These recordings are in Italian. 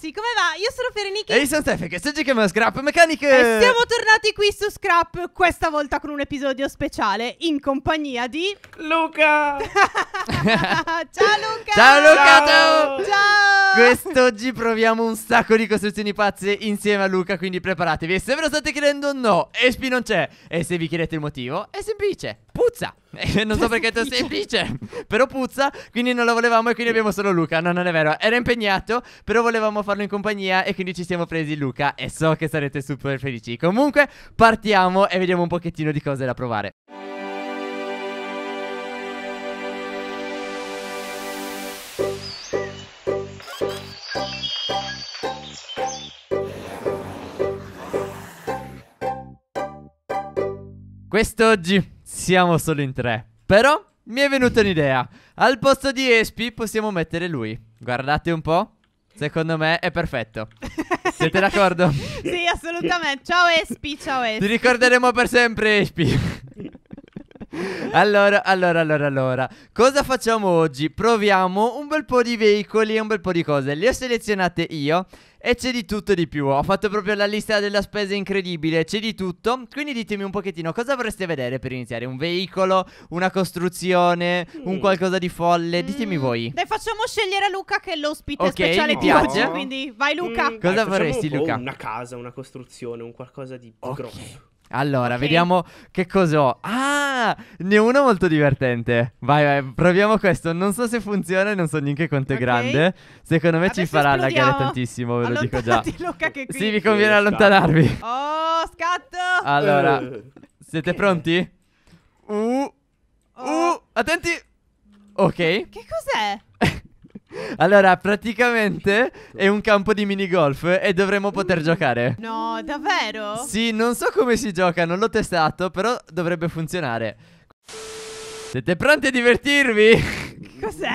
ragazzi, come va? Io sono Fereniki E io sono Steffi, che oggi chiamiamo Scrap Mechanic E siamo tornati qui su Scrap, questa volta con un episodio speciale in compagnia di... Luca! ciao Luca! Ciao Luca, ciao! Ciao! Quest'oggi proviamo un sacco di costruzioni pazze insieme a Luca, quindi preparatevi E se ve lo state chiedendo no, Espi non c'è E se vi chiedete il motivo, è semplice puzza. Eh, non so perché è tanto semplice, però puzza, quindi non lo volevamo e quindi abbiamo solo Luca. No, non è vero, era impegnato, però volevamo farlo in compagnia e quindi ci siamo presi Luca e so che sarete super felici. Comunque, partiamo e vediamo un pochettino di cose da provare. Quest'oggi siamo solo in tre. Però mi è venuta un'idea. Al posto di Espi possiamo mettere lui. Guardate un po'. Secondo me è perfetto. Siete d'accordo? sì, assolutamente. Ciao Espi, ciao Espi. Ti ricorderemo per sempre Espi. Allora, allora, allora, allora, cosa facciamo oggi? Proviamo un bel po' di veicoli e un bel po' di cose. Le ho selezionate io e c'è di tutto e di più Ho fatto proprio la lista della spesa incredibile C'è di tutto Quindi ditemi un pochettino Cosa vorreste vedere per iniziare? Un veicolo? Una costruzione? Mm. Un qualcosa di folle? Mm. Ditemi voi Dai facciamo scegliere a Luca che è l'ospite okay, speciale di oggi Quindi vai Luca mm, Cosa dai, vorresti un Luca? Una casa, una costruzione Un qualcosa di okay. grosso allora, okay. vediamo che cosa ho. Ah, ne ho uno molto divertente. Vai, vai, proviamo questo. Non so se funziona, e non so neanche quanto è okay. grande. Secondo me Adesso ci farà esplodiamo. laggare tantissimo, ve lo dico già. Luca, che qui... Sì, vi conviene allontanarvi. Oh, scatto! Allora, eh. siete pronti? Uh, uh, attenti! Ok. Che cos'è? Allora, praticamente è un campo di minigolf e dovremmo poter mm. giocare. No, davvero? Sì, non so come si gioca, non l'ho testato, però dovrebbe funzionare. Siete pronti a divertirvi? Cos'è?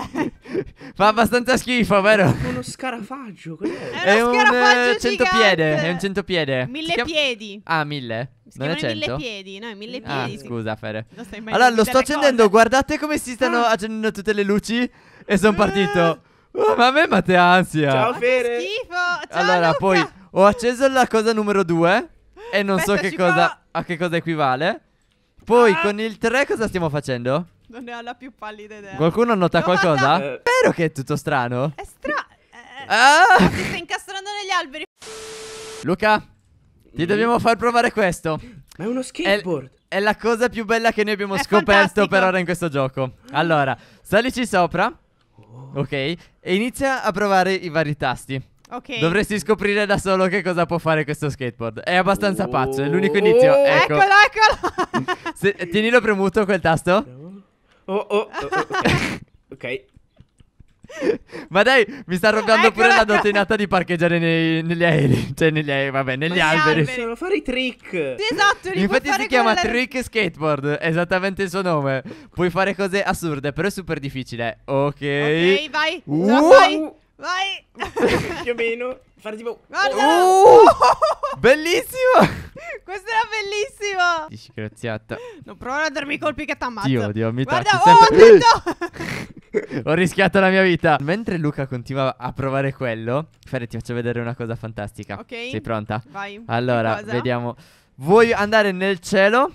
Fa abbastanza schifo, vero? È Uno scarafaggio. Cos'è? È, uno scarafaggio un eh, centopiede. È un centopiede. Mille chiama... piedi. Ah, mille. Si non è cento. mille piedi. No, mille ah, piedi. Ah, scusa, Fere. allora, lo sto accendendo. Cose. Guardate come si stanno ah. accendendo tutte le luci. E sono ah. partito. Oh, ma a me mate ansia. Ciao Fede. Schifo. Ciao, allora, Luca. poi ho acceso la cosa numero 2 e non Aspetta, so che cosa, a che cosa equivale. Poi ah. con il 3 cosa stiamo facendo? Non ne ho la più pallida idea. Qualcuno nota no, qualcosa? Vero eh. che è tutto strano. È strano. Eh, ah. Si sta incastrando negli alberi. Luca, ti mm. dobbiamo far provare questo. Ma è uno skateboard. È, è la cosa più bella che noi abbiamo è scoperto fantastico. per ora in questo gioco. Allora, salici sopra. Ok? E inizia a provare i vari tasti. Ok. Dovresti scoprire da solo che cosa può fare questo skateboard. È abbastanza pazzo, è l'unico inizio. Oh. Ecco. Eccolo, eccolo. Se, tienilo premuto quel tasto. Oh, oh, oh, oh, ok. okay. Ma dai, mi sta rovinando ecco pure la dotinata di parcheggiare nei, negli aerei. Cioè, negli aerei, vabbè, negli Ma alberi. alberi. Solo fare i trick. Esatto, li Infatti si chiama la... Trick Skateboard. Esattamente il suo nome. Puoi fare cose assurde, però è super difficile. Ok. Ok, vai. Uh. Vai. Vai. Più o meno. Fare tipo. Guarda. Uh. uh. Bellissimo. Questo era bellissimo. Disgraziata. Non provare a darmi i colpi che t'ammazzo. Dio, Dio, mi Guarda, oh, sempre. attento. Ho rischiato la mia vita. Mentre Luca continua a provare quello, Ferre ti faccio vedere una cosa fantastica. Ok. Sei pronta? Vai. Allora, vediamo. Vuoi andare nel cielo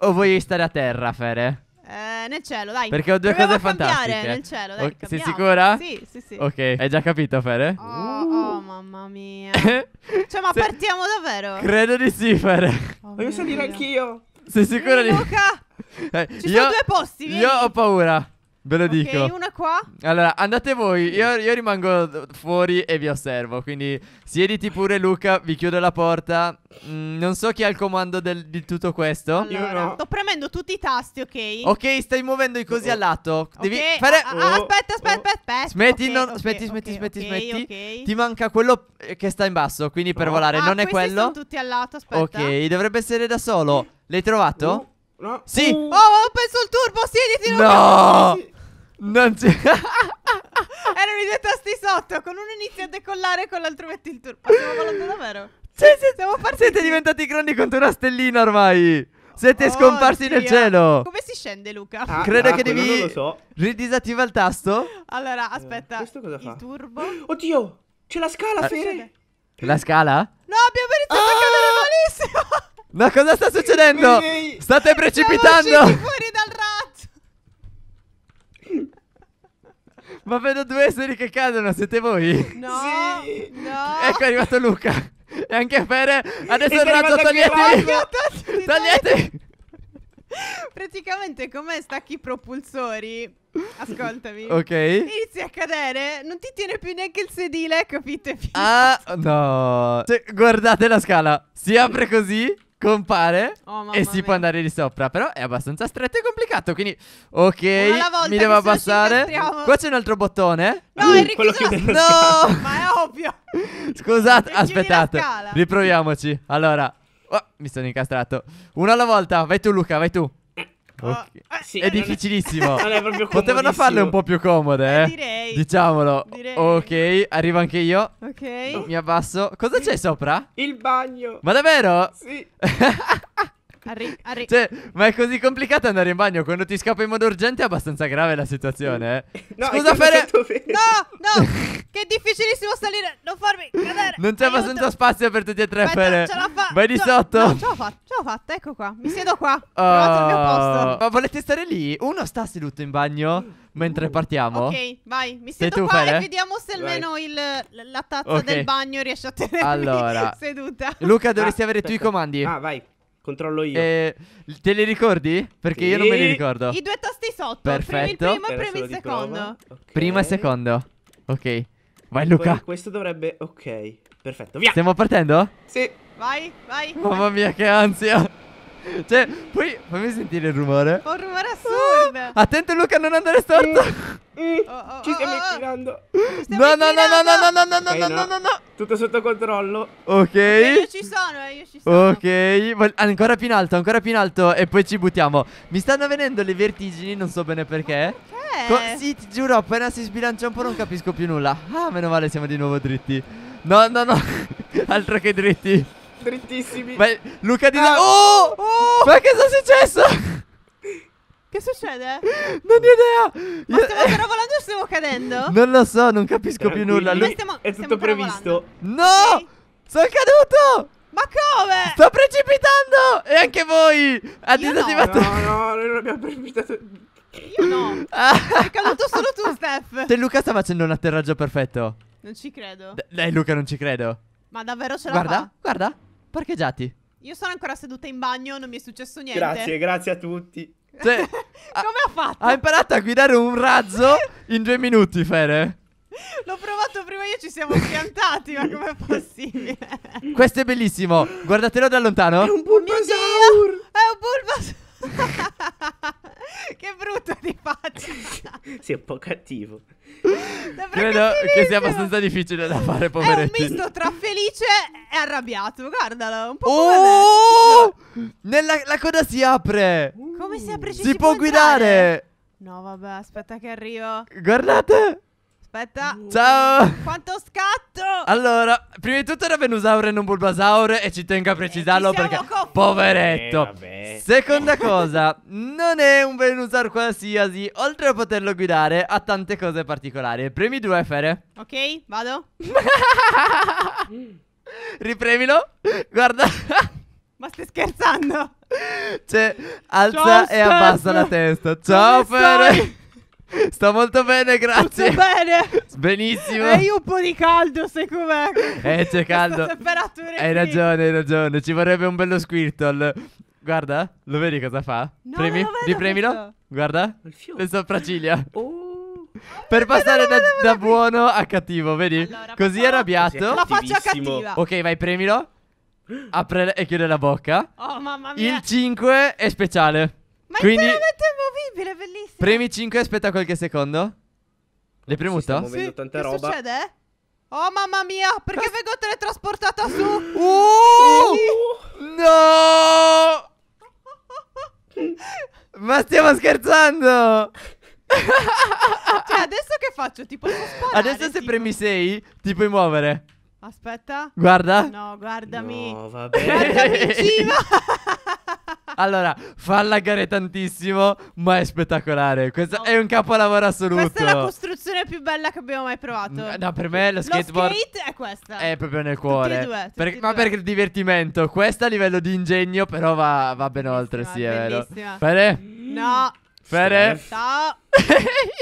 o vuoi stare a terra, Fere? Eh, nel cielo, dai. Perché ho due Proviamo cose fantastiche. cambiare nel cielo, dai. O- sei sicura? Sì, sì, sì. Ok, hai già capito, Fere? Oh, oh mamma mia. cioè, ma Se... partiamo davvero? Credo di sì, Fere. Oh, Voglio salire anch'io. Sei sicura di... Luca! Eh, Ci io... sono due posti, vieni. Io ho paura. Ve lo okay, dico. una qua. Allora, andate voi, io, io, rimango fuori e vi osservo. Quindi siediti pure Luca, vi chiudo la porta. Mm, non so chi ha il comando del, di tutto questo. Allora, io no. Sto premendo tutti i tasti, ok? Ok, stai muovendo così oh. a lato. Devi okay. fare... Oh. Ah, aspetta, oh. aspetta, oh. aspetta. Smetti, okay, non... smetti, smetti, smetti, smetti. Ti manca quello eh, che sta in basso, quindi per volare. Ah, non è quello. Sono tutti a lato, aspetta. Ok, dovrebbe essere da solo. L'hai trovato? Oh. No. Sì. Uh. Oh, ho perso il turbo, siediti. No. Sì. Non c'è. Erano i due tasti sotto. Con uno inizia a decollare, con l'altro metti il turbo. Stiamo volando davvero. Sì, sì, siamo partiti. Siete diventati grandi contro una stellina ormai. Siete oh, scomparsi oddio. nel cielo. Come si scende, Luca? Ah, Credo ah, che devi. Non so. Ridisattiva il tasto. Allora, eh, aspetta. Eh, cosa fa? Il turbo. Oddio, c'è la scala, ah, Fede. La scala? No, abbiamo iniziato ah! che malissimo. Ma cosa sta succedendo? State precipitando! Siamo fuori dal razzo! Ma vedo due esseri che cadono, siete voi? No! Sì. no. Ecco è arrivato Luca! E anche Fere! Adesso è il razzo, toglietevi! Toglietevi! Praticamente come stacchi i propulsori Ascoltami Ok Inizi a cadere Non ti tiene più neanche il sedile Capite? Ah no cioè, Guardate la scala Si apre così compare oh, e si mia. può andare di sopra. Però è abbastanza stretto e complicato. Quindi, ok, mi devo abbassare. Qua c'è un altro bottone. No, è uh, quello chiude la No, ma è ovvio. Scusate, aspettate. Riproviamoci. Allora, oh, mi sono incastrato. Uno alla volta. Vai tu, Luca, vai tu. Okay. Ah, eh, sì, è eh, difficilissimo. È Potevano farle un po' più comode, eh, eh? Direi. Diciamolo. Direi. Ok, arrivo anche io. Ok. Mi abbasso. Cosa c'è sopra? Il bagno. Ma davvero? Sì. Arri, arri. Cioè, ma è così complicato andare in bagno quando ti scappa in modo urgente è abbastanza grave la situazione. Eh? No, Scusa Fere. No, no, che è difficilissimo salire, non farmi cadere. Non c'è abbastanza spazio per tutti e tre Aspetta, fa- Vai di sotto. No, ce l'ho fatta, ce l'ho fatta, ecco qua. Mi siedo qua. Oh, Trovato il mio ah. posto. Ma volete stare lì? Uno sta seduto in bagno mentre mm. partiamo. Ok, vai, mi siedo tu, qua Fere? e vediamo se almeno il, la tazza okay. del bagno riesce a tenermi allora, seduta. Luca, dovresti ah, avere tu i comandi. Ah, vai. Controllo io. Eh, te li ricordi? Perché sì. io non me li ricordo. I due tasti sotto. Perfetto. Prima il primo e il secondo. Okay. Prima e secondo. Ok. Vai Luca. Poi questo dovrebbe... Ok. Perfetto. Via. Stiamo partendo? Sì. Vai, vai. Mamma mia che ansia. Cioè, poi fammi sentire il rumore. Un rumore assurdo. Oh, attento Luca, non andare storto. Mm, mm, oh, oh, oh ci stiamo oh, oh. infilando. No, no, no, no, no, no, no, no, okay, no, no, no, Tutto sotto controllo. Ok. Io ci sono, eh, io ci sono. Ok, ancora più in alto, ancora più in alto e poi ci buttiamo. Mi stanno venendo le vertigini, non so bene perché. perché? sì, ti giuro, appena si sbilancia un po' non capisco più nulla. Ah, meno male siamo di nuovo dritti. No, no, no. Altro che dritti. Drittissimi. Beh, Luca di... Ah. Oh! oh! Ma che sta successo? Che succede? Non ho idea. Ma stiamo però volando o stiamo cadendo? Non lo so, non capisco più nulla. Lui... Stiamo, è tutto previsto. Volando. No! Okay. Sono caduto! Ma come? Sto precipitando! E anche voi! Ha Io disattivato. No, no, no, noi non abbiamo precipitato. Io no. Ah. È caduto solo tu, Steph. Te Luca sta facendo un atterraggio perfetto. Non ci credo. D dai, Luca, non ci credo. Ma davvero ce l'ha Guarda, fa? guarda parcheggiati. Io sono ancora seduta in bagno, non mi è successo niente. Grazie, grazie a tutti. Cioè, Come ha fatto? Ha imparato a guidare un razzo in due minuti, Fere. L'ho provato prima io, ci siamo schiantati, ma com'è possibile? Questo è bellissimo, guardatelo da lontano. È un Bulbasaur! È un Bulbasaur! che brutto di faccia! Sei un po' cattivo. Credo che sia abbastanza difficile da fare, poveretti. È un misto tra felice e arrabbiato. Guardalo, un po' oh! come Nella, La coda si apre. Come si apre? Ci si, si può, può guidare. No, vabbè, aspetta che arrivo. Guardate. Aspetta. Ciao. Quanto scatto? Allora, prima di tutto era Venusaur e non Bulbasaur e ci tengo a eh, precisarlo eh, perché confusi. poveretto. Eh, Seconda cosa, non è un Venusaur qualsiasi, oltre a poterlo guidare ha tante cose particolari. Premi due, Fere. Ok, vado. Ripremilo. Guarda. Ma stai scherzando? Cioè, alza Ciao, e abbassa la testa. Ciao, Fere. Sto molto bene, grazie. Tutto bene. Benissimo. E io un po' di caldo, sai com'è? Eh, c'è caldo. Hai ragione, hai ragione. Ci vorrebbe un bello squirtle. Guarda, lo vedi cosa fa? No, Premi, ripremilo. Questo. Guarda. Le sopracciglia. Oh. Per eh, passare da, da, buono a cattivo, vedi? Allora, così arrabbiato. La faccia cattiva. Ok, vai, premilo. Apre e chiude la bocca. Oh, mamma mia. Il 5 è speciale. Ma Quindi, è veramente immovibile, bellissimo. Premi 5 aspetta qualche secondo. L'hai premuto? Sì, sì. Tanta che roba. succede? Oh mamma mia, perché Cos- vengo teletrasportata su? Uh, uh, no! Ma stiamo scherzando! cioè, adesso che faccio? Ti posso sparare? Adesso se tipo... premi 6, ti puoi muovere. Aspetta. Guarda. No, guardami. No, vabbè. Guardami, Civa. Allora, fa laggare tantissimo, ma è spettacolare. Questo no. è un capolavoro assoluto. Questa è la costruzione più bella che abbiamo mai provato. No, per me lo skateboard. Lo skate è questa. È proprio nel cuore. Due, per, ma perché il divertimento. Questa a livello di ingegno, però va, va ben oltre, sì, è vero. Fede? No. Fede? No.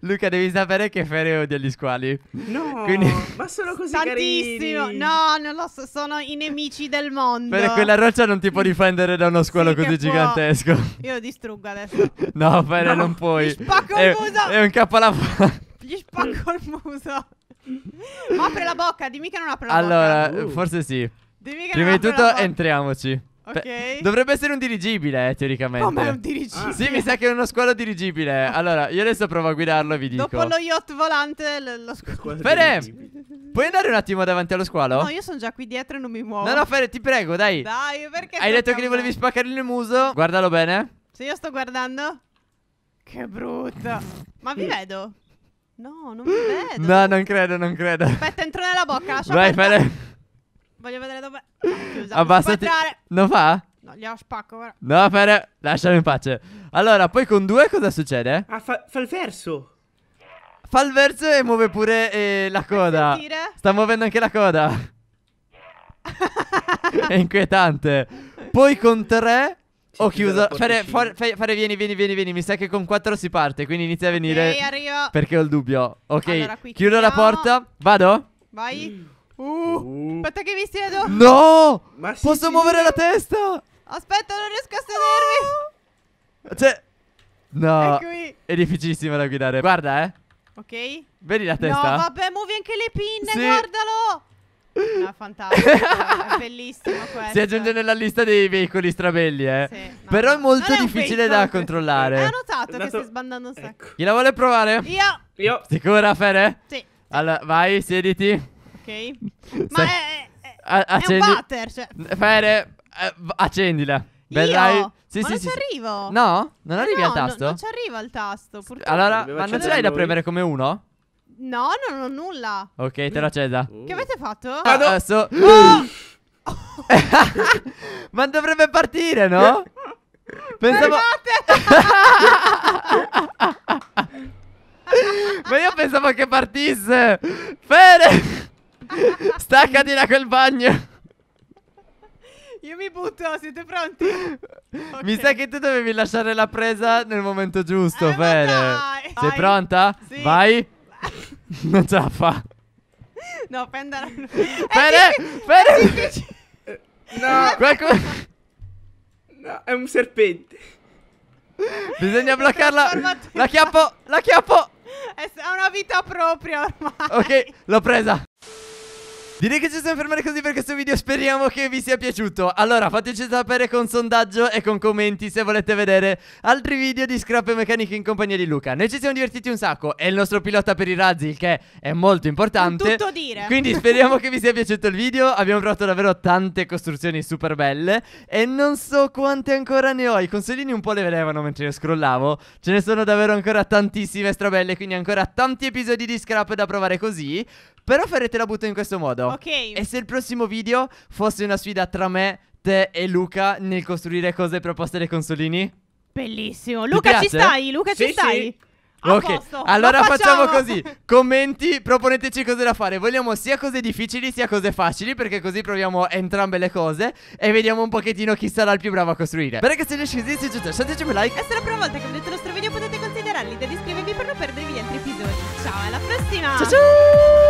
Luca, devi sapere che Fere odia gli squali. No, Quindi... ma sono così Tantissimo. Carini. No, non lo so, sono i nemici del mondo. Fere, quella roccia non ti può mm. difendere da uno squalo sì, così gigantesco. Può. Io lo distruggo adesso. No, Fere, no. non puoi. Gli spacco il muso. È un cappalafa. Gli spacco il muso. Ma apre la bocca, dimmi che non apre la allora, bocca. Allora, uh. forse sì. Dimmi che Prima non apre di tutto, entriamoci. Ok. Dovrebbe essere un dirigibile, eh, teoricamente. Come è un dirigibile? Sì, mi sa che è uno squalo dirigibile. Allora, io adesso provo a guidarlo e vi dico. Dopo lo yacht volante, lo squalo. Fere, puoi andare un attimo davanti allo squalo? No, io sono già qui dietro e non mi muovo. No, no, Fere, ti prego, dai. Dai, perché. Hai detto che gli volevi spaccare il muso. Guardalo bene. Se io sto guardando. Che brutto. Ma vi vedo? No, non vi vedo. No, non credo, non credo. Aspetta, entro nella bocca. Lascia Vai, aperta. Fere. Voglio vedere dove. Chiusa. Abbassati. Non fa? No, gliela spacco, guarda. No, per... lasciami in pace. Allora, poi con due cosa succede? Ah, fa, fa il verso. Fa il verso e muove pure eh, la coda. Sta muovendo anche la coda. È inquietante. Poi con tre ho chiuso. Fare, fare, fare, vieni, vieni, vieni, vieni. Mi sa che con quattro si parte. Quindi inizia a venire. Ok, arrivo. Perché ho il dubbio. Ok, allora, chiudo chiudiamo. la porta. Vado? Vai. Mm. Uh, uh, aspetta che mi siedo. No! Ma sì, Posso sì. muovere la testa? Aspetta, non riesco a sedermi. Ah. Cioè... No. È qui. È difficilissimo da guidare. Guarda, eh. Ok. Vedi la testa? No, vabbè, muovi anche le pinne, sì. guardalo. No, fantastico, è bellissimo questo. Si aggiunge nella lista dei veicoli strabelli, eh. Sì, no, Però è molto difficile da controllare. Hai notato che stai sbandando un sacco. Ecco. Chi la vuole provare? Io. Io. Sicura, Fede? Sì. Allora, vai, siediti ok. Ma è, è, accendi... è un butter, cioè. Eh, Fere, eh, accendila. Vedrai. Sì, ma sì, non sì, ci arrivo. No? Non eh, arrivi no, al tasto? No, non ci arrivo al tasto. Purtroppo. Allora, ma non ce l'hai da premere come uno? No, non ho nulla. Ok, te l'ho accesa. Uh. Che avete fatto? Ah, Adesso. Oh! ma dovrebbe partire, no? Pensavo. ma io pensavo che partisse. Fede. Staccati da quel bagno. Io mi butto, siete pronti? Okay. Mi sa che tu dovevi lasciare la presa nel momento giusto, eh, Fede. Sei Vai. pronta? Sì. Vai. non ce la fa. No, Penda. Fede, Fede. Fede. No. Qualcuno... no, è un serpente. Bisogna è bloccarla. La chiappo, la chiappo. Ha una vita propria ormai. Ok, l'ho presa. Direi che ci stiamo fermare così per questo video Speriamo che vi sia piaciuto Allora fateci sapere con sondaggio e con commenti Se volete vedere altri video di scrap e meccaniche in compagnia di Luca Noi ci siamo divertiti un sacco È il nostro pilota per i razzi Il che è molto importante Tutto dire Quindi speriamo che vi sia piaciuto il video Abbiamo provato davvero tante costruzioni super belle E non so quante ancora ne ho I consolini un po' le vedevano mentre io scrollavo Ce ne sono davvero ancora tantissime strabelle Quindi ancora tanti episodi di scrap da provare così Però farete la butta in questo modo video. Ok. E se il prossimo video fosse una sfida tra me, te e Luca nel costruire cose proposte dai consolini? Bellissimo. Luca ci stai? Luca sì, ci stai? Sì. A ok, posto. allora facciamo. facciamo. così: commenti, proponeteci cose da fare. Vogliamo sia cose difficili sia cose facili, perché così proviamo entrambe le cose e vediamo un pochettino chi sarà il più bravo a costruire. Perché se riesci così, se giusto, lasciateci un like. E se è la prima volta che vedete il nostro video potete considerarli ed iscrivervi per non perdervi gli altri episodi. Ciao, alla prossima! Ciao ciao!